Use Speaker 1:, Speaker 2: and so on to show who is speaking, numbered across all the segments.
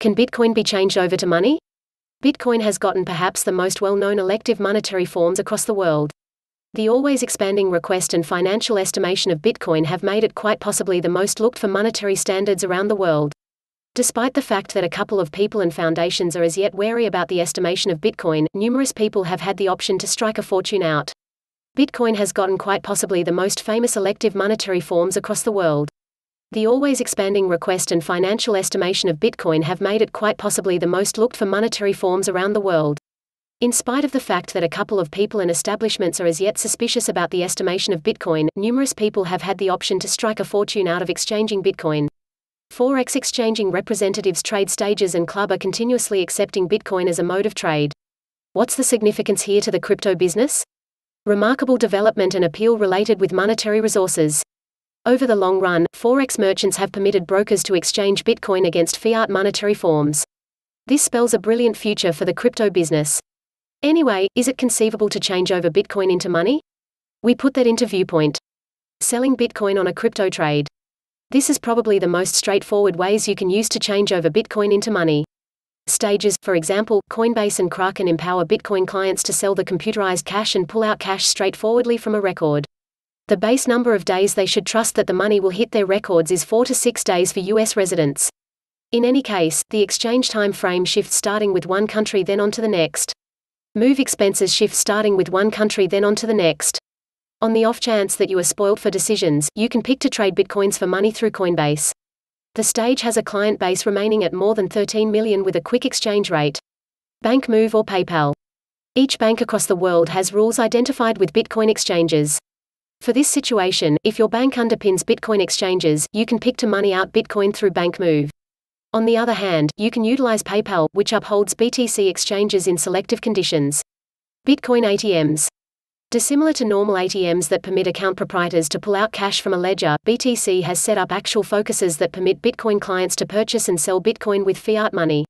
Speaker 1: Can Bitcoin be changed over to money? Bitcoin has gotten perhaps the most well known elective monetary forms across the world. The always expanding request and financial estimation of Bitcoin have made it quite possibly the most looked for monetary standards around the world. Despite the fact that a couple of people and foundations are as yet wary about the estimation of Bitcoin, numerous people have had the option to strike a fortune out. Bitcoin has gotten quite possibly the most famous elective monetary forms across the world. The always expanding request and financial estimation of Bitcoin have made it quite possibly the most looked for monetary forms around the world. In spite of the fact that a couple of people and establishments are as yet suspicious about the estimation of Bitcoin, numerous people have had the option to strike a fortune out of exchanging Bitcoin. Forex exchanging representatives trade stages and club are continuously accepting Bitcoin as a mode of trade. What's the significance here to the crypto business? Remarkable development and appeal related with monetary resources. Over the long run, Forex merchants have permitted brokers to exchange Bitcoin against fiat monetary forms. This spells a brilliant future for the crypto business. Anyway, is it conceivable to change over Bitcoin into money? We put that into viewpoint. Selling Bitcoin on a crypto trade. This is probably the most straightforward ways you can use to change over Bitcoin into money. Stages, for example, Coinbase and Kraken empower Bitcoin clients to sell the computerized cash and pull out cash straightforwardly from a record. The base number of days they should trust that the money will hit their records is 4 to 6 days for US residents. In any case, the exchange time frame shifts starting with one country then on to the next. Move expenses shift starting with one country then on to the next. On the off chance that you are spoiled for decisions, you can pick to trade bitcoins for money through Coinbase. The stage has a client base remaining at more than 13 million with a quick exchange rate. Bank Move or PayPal. Each bank across the world has rules identified with Bitcoin exchanges. For this situation, if your bank underpins Bitcoin exchanges, you can pick to money out Bitcoin through bank move. On the other hand, you can utilize PayPal, which upholds BTC exchanges in selective conditions. Bitcoin ATMs. Dissimilar to normal ATMs that permit account proprietors to pull out cash from a ledger, BTC has set up actual focuses that permit Bitcoin clients to purchase and sell Bitcoin with fiat money.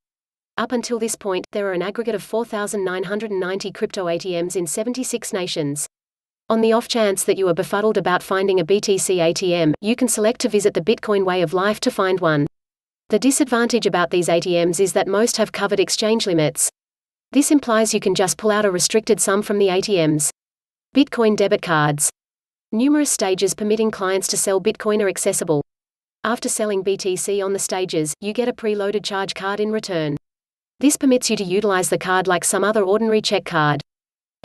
Speaker 1: Up until this point, there are an aggregate of 4,990 crypto ATMs in 76 nations. On the off chance that you are befuddled about finding a BTC ATM, you can select to visit the Bitcoin way of life to find one. The disadvantage about these ATMs is that most have covered exchange limits. This implies you can just pull out a restricted sum from the ATMs. Bitcoin debit cards. Numerous stages permitting clients to sell Bitcoin are accessible. After selling BTC on the stages, you get a preloaded charge card in return. This permits you to utilize the card like some other ordinary check card.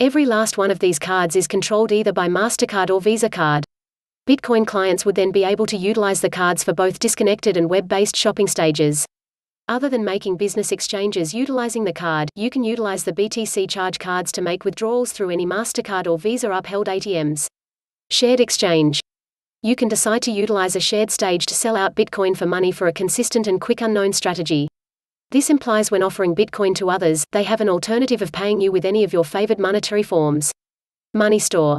Speaker 1: Every last one of these cards is controlled either by MasterCard or Visa card. Bitcoin clients would then be able to utilize the cards for both disconnected and web-based shopping stages. Other than making business exchanges utilizing the card, you can utilize the BTC charge cards to make withdrawals through any MasterCard or Visa upheld ATMs. Shared exchange. You can decide to utilize a shared stage to sell out Bitcoin for money for a consistent and quick unknown strategy. This implies when offering Bitcoin to others, they have an alternative of paying you with any of your favored monetary forms. Money store.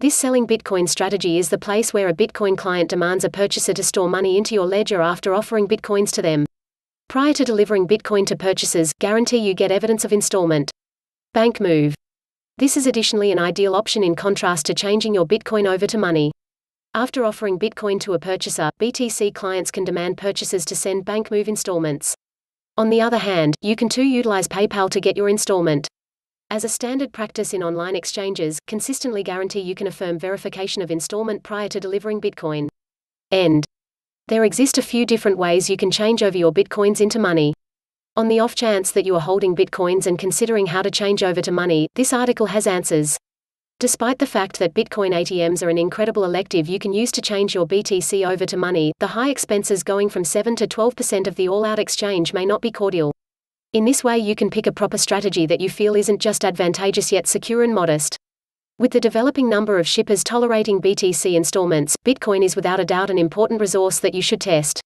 Speaker 1: This selling Bitcoin strategy is the place where a Bitcoin client demands a purchaser to store money into your ledger after offering Bitcoins to them. Prior to delivering Bitcoin to purchasers, guarantee you get evidence of installment. Bank move. This is additionally an ideal option in contrast to changing your Bitcoin over to money. After offering Bitcoin to a purchaser, BTC clients can demand purchasers to send bank move installments. On the other hand, you can too utilize PayPal to get your installment. As a standard practice in online exchanges, consistently guarantee you can affirm verification of installment prior to delivering Bitcoin. End. There exist a few different ways you can change over your Bitcoins into money. On the off chance that you are holding Bitcoins and considering how to change over to money, this article has answers. Despite the fact that Bitcoin ATMs are an incredible elective you can use to change your BTC over to money, the high expenses going from 7 to 12% of the all out exchange may not be cordial. In this way, you can pick a proper strategy that you feel isn't just advantageous yet secure and modest. With the developing number of shippers tolerating BTC installments, Bitcoin is without a doubt an important resource that you should test.